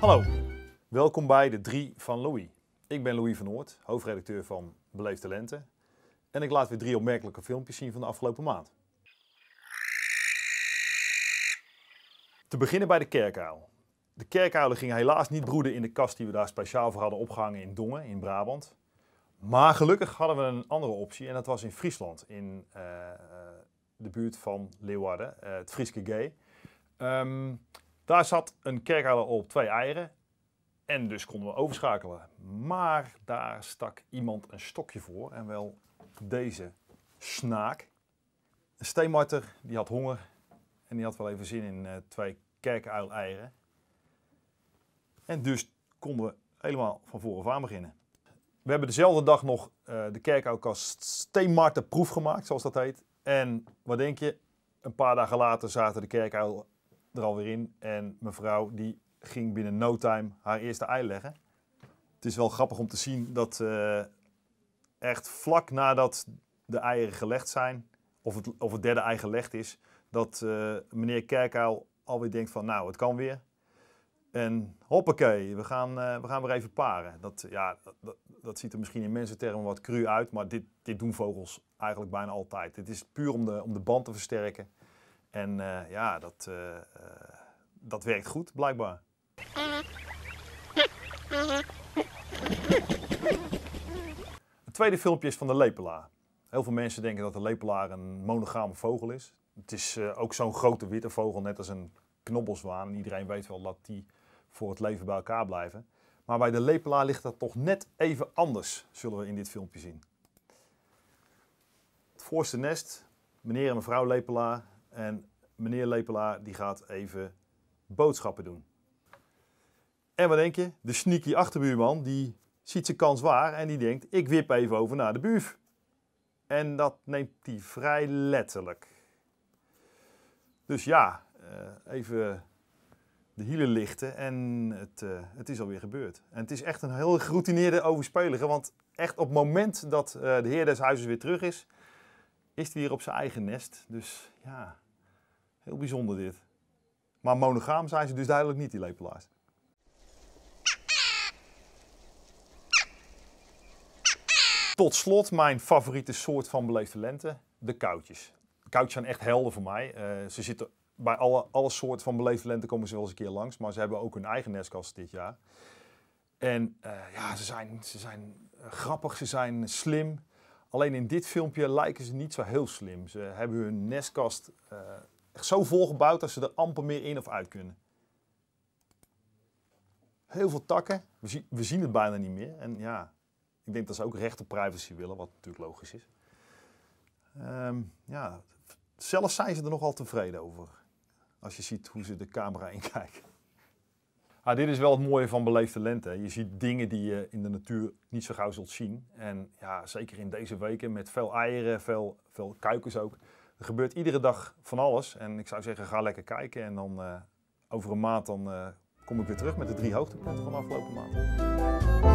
Hallo, welkom bij de Drie van Louis. Ik ben Louis van Noord, hoofdredacteur van Beleef Talenten. En ik laat weer drie opmerkelijke filmpjes zien van de afgelopen maand. Te beginnen bij de kerkuil de kerkuilen gingen helaas niet broeden in de kast die we daar speciaal voor hadden opgehangen in Dongen, in Brabant. Maar gelukkig hadden we een andere optie en dat was in Friesland, in eh, eh, de buurt van Leeuwarden, eh, het Frieske Gay. Ehm, daar zat een kerkuil op twee eieren en dus konden we overschakelen. Maar daar stak iemand een stokje voor en wel deze snaak. Een steenmarter die had honger en die had wel even zin in twee kerkuileieren dus konden we helemaal van voren aan beginnen. We hebben dezelfde dag nog eh, de kerkoudkast Steenmarkten proef gemaakt, zoals dat heet. En wat denk je, een paar dagen later zaten de kerkuil er alweer in. En mevrouw die ging binnen no time haar eerste ei leggen. Het is wel grappig om te zien dat eh, echt vlak nadat de eieren gelegd zijn, of het, of het derde ei gelegd is, dat uh, meneer Kerkuil alweer denkt van nou, het kan weer. En hoppakee, we gaan, eh, we gaan weer even paren. Dat, ja, dat, dat, ziet er misschien in termen wat cru uit, maar dit, dit doen vogels eigenlijk bijna altijd. Het is puur om de, om de band te versterken. En eh, ja, dat, eh, dat werkt goed, blijkbaar. Het tweede filmpje is van de lepelaar. Heel veel mensen denken dat de lepelaar een monogame vogel is. Het is ook zo'n grote witte vogel, net als een knobbelzwaan. iedereen weet wel dat die voor het leven bij elkaar blijven. Maar bij de lepelaar ligt dat toch net even anders, zullen we in dit filmpje zien. Het voorste nest, meneer en mevrouw lepelaar. En meneer lepelaar die gaat even boodschappen doen. En wat denk je? De sneaky achterbuurman die ziet zijn kans waar en die denkt ik wip even over naar de buf. En dat neemt hij vrij letterlijk. Dus ja, eh, even de hielen lichten en het, eh, het is alweer gebeurd. En het is echt een heel geroutineerde overspelige, want echt op het moment dat eh, de heer des huizes weer terug is, is hij weer op zijn eigen nest. Dus ja, heel bijzonder dit. Maar monogaam zijn ze dus duidelijk niet, die lepelaars. Tot slot mijn favoriete soort van beleefde lente, de koutjes. De zijn echt helden voor mij. Eh, ze zitten bij alle, alle soorten van beleefde lente komen ze wel eens een keer langs. Maar ze hebben ook hun eigen nestkast dit jaar. En eh, ja, ze zijn, ze zijn eh, grappig, ze zijn slim. Alleen in dit filmpje lijken ze niet zo heel slim. Ze hebben hun nestkast uh, eh, echt zo volgebouwd dat ze er amper meer in of uit kunnen. Heel veel takken. We, zien we zien het bijna niet meer. En ja, ik denk dat ze ook recht op privacy willen, wat natuurlijk logisch is. Um, ja, zelfs zijn ze er nogal tevreden over. Als je ziet hoe ze de camera inkijken. Ah, dit is wel het mooie van beleefde lente. Je ziet dingen die je in de natuur niet zo gauw zult zien. En ja, zeker in deze weken met veel eieren, veel, veel kuikens ook. Er gebeurt iedere dag van alles. En ik zou zeggen, ga lekker kijken. En dan eh, over een maand dan, eh, kom ik weer terug met de drie hoogtepunten van de afgelopen maand.